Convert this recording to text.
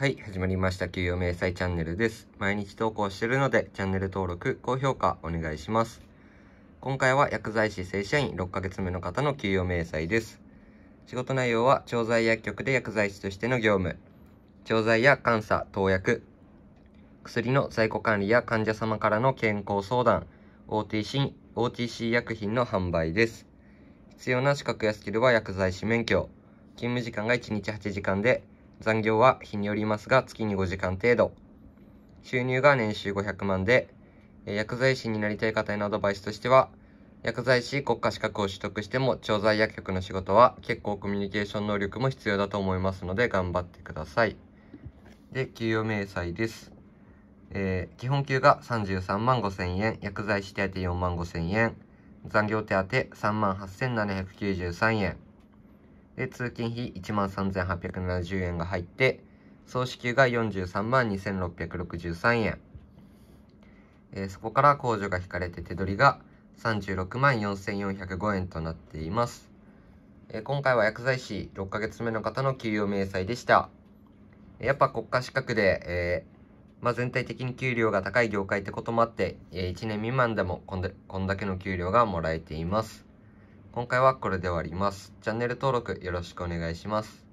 はい、始まりました。給与明細チャンネルです。毎日投稿してるので、チャンネル登録、高評価お願いします。今回は薬剤師正社員6ヶ月目の方の給与明細です。仕事内容は、調剤薬局で薬剤師としての業務、調剤や監査、投薬、薬の在庫管理や患者様からの健康相談、OTC, OTC 薬品の販売です。必要な資格やスキルは薬剤師免許、勤務時間が1日8時間で、残業は日によりますが月に5時間程度。収入が年収500万で、薬剤師になりたい方へのアドバイスとしては、薬剤師国家資格を取得しても調剤薬局の仕事は結構コミュニケーション能力も必要だと思いますので頑張ってください。で、給与明細です。えー、基本給が33万5千円、薬剤師手当4万5千円、残業手当3万8793円、で、通勤費1万3870円が入って、総支給が43万2663円。えー、そこから控除が引かれて手取りが36万4405円となっています。えー、今回は薬剤師6ヶ月目の方の給与明細でした。やっぱ国家資格で、えー、まあ、全体的に給料が高い業界ってこともあって、え1年未満でもこんだけの給料がもらえています。今回はこれで終わります。チャンネル登録よろしくお願いします。